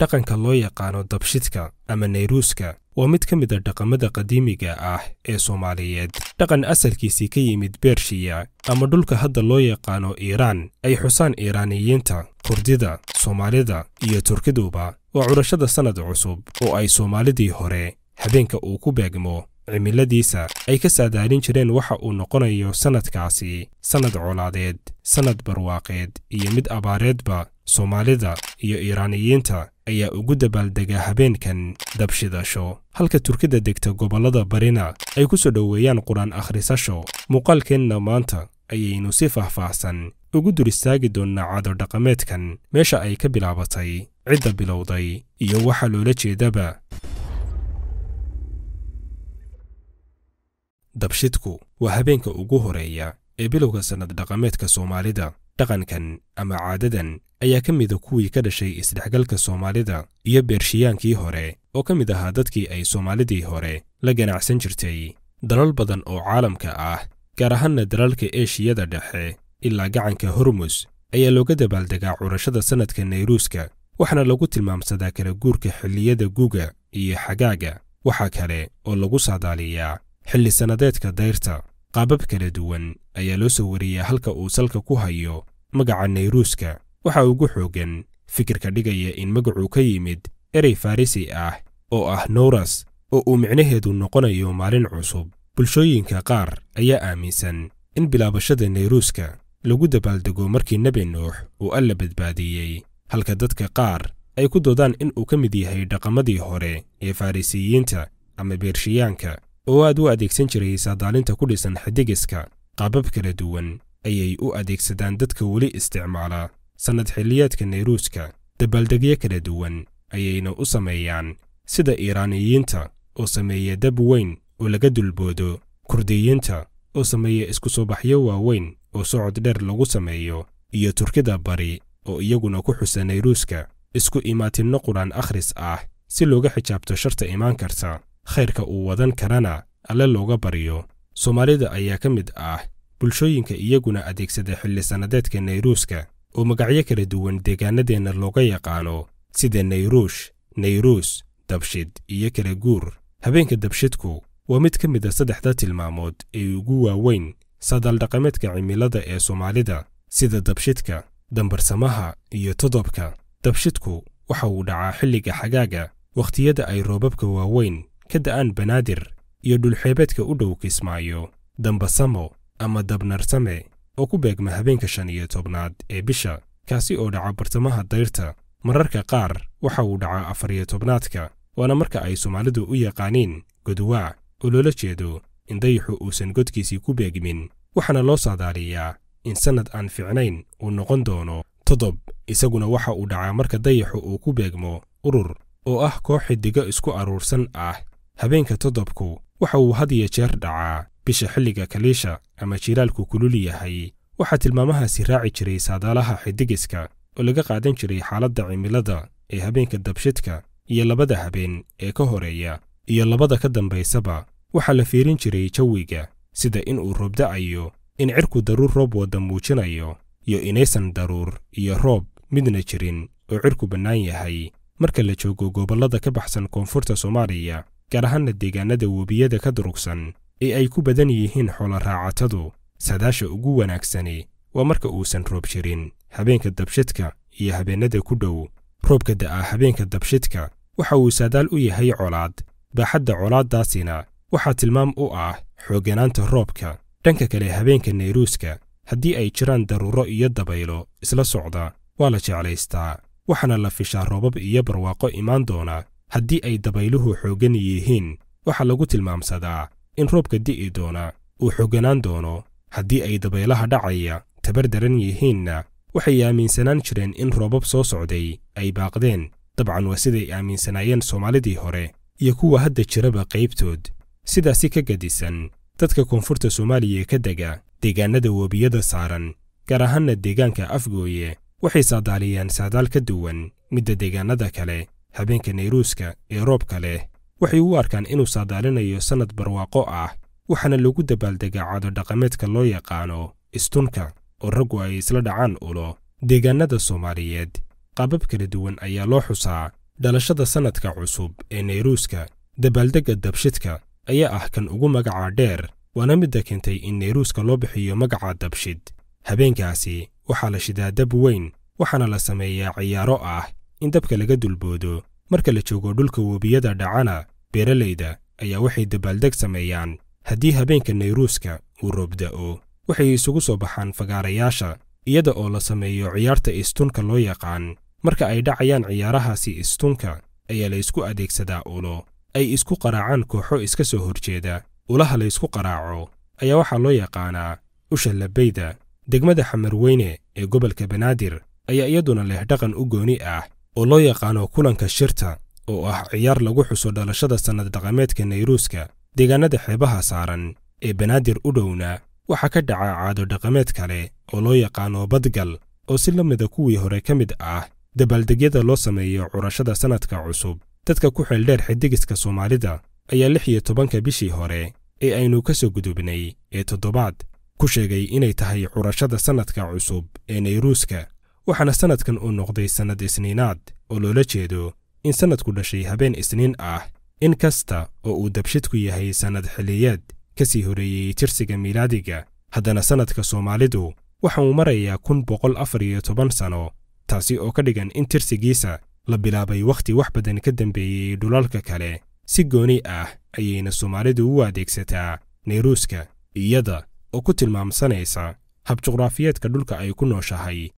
dhaqanka loo yaqaano dabshidka ama nayruuska waa mid ka mid a ah dhaqamada qadiimiga ah ee soomaaliyeed dhaqan asalkiisii ka yimid beershiya ama dhulka hadda loo yaqaano iiraan ay xusaan iiraaniyiinta kurdida soomaalida iyo turkiduba waa curashada sannad cusub oo ay soomaalidii hore habeenka uu ku beegmo cimiladiisa ay ka saadaalin jireen waxa uu noqonayo sannadkaasi sannad colaadeed sannad barwaaqeed iyo mid abaareedba soomaalida iyo iiraaniyiinta ayaa ugu dabaaldega habeenkan dabshidasho halka turkida degta gobollada barina ay ku soo dhoweeyaan qur-aan akhrisasho muuqaalkeenna maanta ayaynu si faahfaahsan ugu dul istaagi doonnaa cadar dhaqameedkan meesha ay ka bilaabatay cidda bilowday iyo waxaa loola jeedaba dabshidku waa habeenka ugu horeeya ee bilowga sannad dhaqameedka soomaalida dhaqankan ama caadadan ayaa ka mida ah kuwii ka dhashay isdhexgalka soomaalida iyo beershiyaankii hore oo ka mid ahaa dadkii ay soomaalidii hore la ganacsan jirtay dalal badan oo caalamka ah gaar ahaanna dalalka eeshiyada dhexe ilaa gacanka hormus ayaa looga dabaaldegaa curashada sannadka nayruuska waxaana lagu tilmaamsadaa kala guurka xilliyada guga iyo xagaaga waxaa kale oo lagu saadaaliyaa xilli sannadeedka dayrta qaabab kala duwan ayaa loo soo wariyey halka uu salka ku hayo magaca nayruuska waxaa ugu xoogan fikirka dhigaya in magacuu ka yimid erey farrisi ah oo ah nowras oo uu micnaheedu noqonayo maalin cusub bulshooyinka qaar ayaa aaminsan in bilaabashada nayruuska lagu dabaaldego markii nebi nuux uu alla badbaadiyey halka dadka qaar ay ku doodaan in uu ka mid yahay dhaqamadii hore ee farrisiyiinta ama beershiyaanka oo aad u adeegsan jiray saadaalinta ku dhisan xidigiska qaabab kala duwan ayay u adeegsadaan dadka weli isticmaala sannad xilliyeedka nayruuska dabaaldegyo kala duwan ayayna u sameeyaan sida iiraaniyiinta oo sameeya dab weyn oo laga dulboodo kurdiyiinta oo sameeya isku soo baxyo waaweyn oo socod dheer lagu sameeyo iyo turkida bari oo iyaguna ku xusa nayruuska isku imaatinno quraan akhris ah si looga xijaabto sharta imaan karta khayrka uu wadan karana alle looga baryo soomaalida ayaa ka mid ah bulshooyinka iyaguna adeegsada xilli sannadeedka nayruuska oo magacyo kala duwan deegaanadeenna looga yaqaano sida nayruush nayruus dabshid iyo kala guur habeenka dabshidku waa mid ka mid a ah saddexda tilmaamood ee ugu waaweyn saadaaldhaqameedka cimilada ee soomaalida sida dabshidka dambarsamaha iyo todobka dabshidku waxa uu dhacaa xilliga xagaaga wakhtiyada ay roobabka waaweyn ka da'aan banaadir iyo dhulxeebeedka u dhow kismaayo dambasamo ama dabnarsame oo ku beegma habeenka shan iyo tobnaad ee bisha kaasi oo dhaca bartamaha dayrta mararka qaar waxa uu dhacaa afar iyo tobnaadka waana marka ay soomaalidu u yaqaaniin godwaa oo loola jeedo in dayaxu uusan godkiisii ku beegmin waxaana loo saadaaliyaa in sannad aan ficnayn uu noqon doono toddob isaguna waxa uu dhacaa marka dayaxu uu ku beegmo urur oo ah koox xidigo isku aruursan ah habeenka toddobku waxa uu had iyo jeer dhacaa bisha xilliga kaliisha ama jiilaalku kulul yahay waxaa tilmaamahaasi raaci jiray saadaalaha xidigiska oo laga qaadan jiray xaaladda cimilada ee habeenka dabshidka iyo labada habeen ee ka horeeya iyo labada ka dambaysaba waxaa la fiirin jiray jawiga sida in uu roobda'ayo in cirku daruur roob wada muujinayo iyo inaysan daruur iyo roob midna jirin oo cirku bannaan yahay marka la joogo gobollada ka baxsan koonfurta soomaaliya gaar ahaanna deegaanada webiyada ka durugsan ee ay ku badan yihiin xoolo raacatadu saadaasha ugu wanaagsani waa marka uusan roob jirin habeenka dabshidka iyo habeennada ku dhow roobka da'a habeenka dabshidka waxa uu saadaal u yahay colaad baaxadda colaaddaasina waxaa tilmaam u ah xoogganaanta roobka dhanka kale habeenka nayruuska haddii ay jiraan daruuro iyo dabaylo isla socda waa la jeclaystaa waxaana la fishaa roobab iyo barwaaqo imaan doona haddii ay dabayluhu xooggan yihiin waxaa lagu tilmaamsadaa in roobka di'i doona uu xooganaan doono haddii ay dabaylaha dhacaya tabar daran yihiinna waxay aaminsanaan jireen in roobab soo socday ay baaqdeen dabcan waa siday aaminsanaayeen soomaalidii hore iyo kuwa hadda jiraba qaybtood sidaasi ka gadisan dadka koonfurta soomaaliya ka dega deegaanada webiyada saaran gaar ahaanna deegaanka afgooye waxay saadaaliyaan saadaal ka duwan midda deegaanada kale habeenka nayruuska ee roobka leh waxay u arkaan inuu saadaalinayo sannad barwaaqo ah waxaana lagu dabaaldegaa cado dhaqameedka loo yaqaano istunka oo raggu ay isla dhacaan ulo deegaanada soomaaliyeed qaabab kala duwan ayaa loo xusaa dhalashada sannadka cusub ee nayruuska dabaaldegga dabshidka ayaa ah kan ugu magaca dheer waana midda keentay in nayruuska loo bixiyo magaca dabshid habeenkaasi waxaa la shidaa dab weyn waxaana la sameeyaa ciyaaro ah in dabka laga dulboodo marka la joogo dhulka wobiyada dhacana beeralayda ayaa waxay dabaaldeg sameeyaan haddii habeenka nayruuska uu roobda'o waxay isugu soo baxaan fagaarayaasha iyada oo la sameeyo ciyaarta istunka loo yaqaan marka ay dhacayaan ciyaarahaasi istunka ayaa la ysku adeegsadaa ulo ay isku qaraacaan kooxo iska soo horjeeda ulaha la ysku qaraaco ayaa waxaa loo yaqaanaa usha labeyda degmada xamarweyne ee gobolka banaadir ayaa iyaduna leh dhaqan u gooni ah oo loo yaqaano kulanka shirta oo ah ciyaar lagu xuso dhalashada sannad dhaqameedka nayruuska deegaanada xeebaha saaran ee banaadir u dhowna waxaa ka dhaca caado dhaqameed kale oo loo yaqaano badgal oo si la mida ah kuwii hore ka mid ah dabaaldegyada loo sameeyo curashada sannadka cusub dadka ku xeeldheer xidigiska soomaalida ayaa lix iyo tobanka bishii hore ee aynu ka soo gudubnay ee toddobaad ku sheegay inay tahay curashada sannadka cusub ee nayruuska waxaana sannadkan uu noqday sannad isniinaad oo loola jeedo in sannadku dhashay habeen isniin ah in kasta oo uu dabshidku yahay sannad xilliyeed ka sii horeeyey jirsiga miilaadiga haddana sannadka soomaalidu waxauu marayaa kun boqol afar iyo toban sano taasi oo ka dhigan in tirsigiisa la bilaabay wakhti wax badan ka dambeeyey dhulalka kale si gooni ah ayayna soomaalidu u adeegsataa nayruuska iyada oo ku tilmaamsanaysa habjuqraafiyeedka dhulka ay ku nooshahay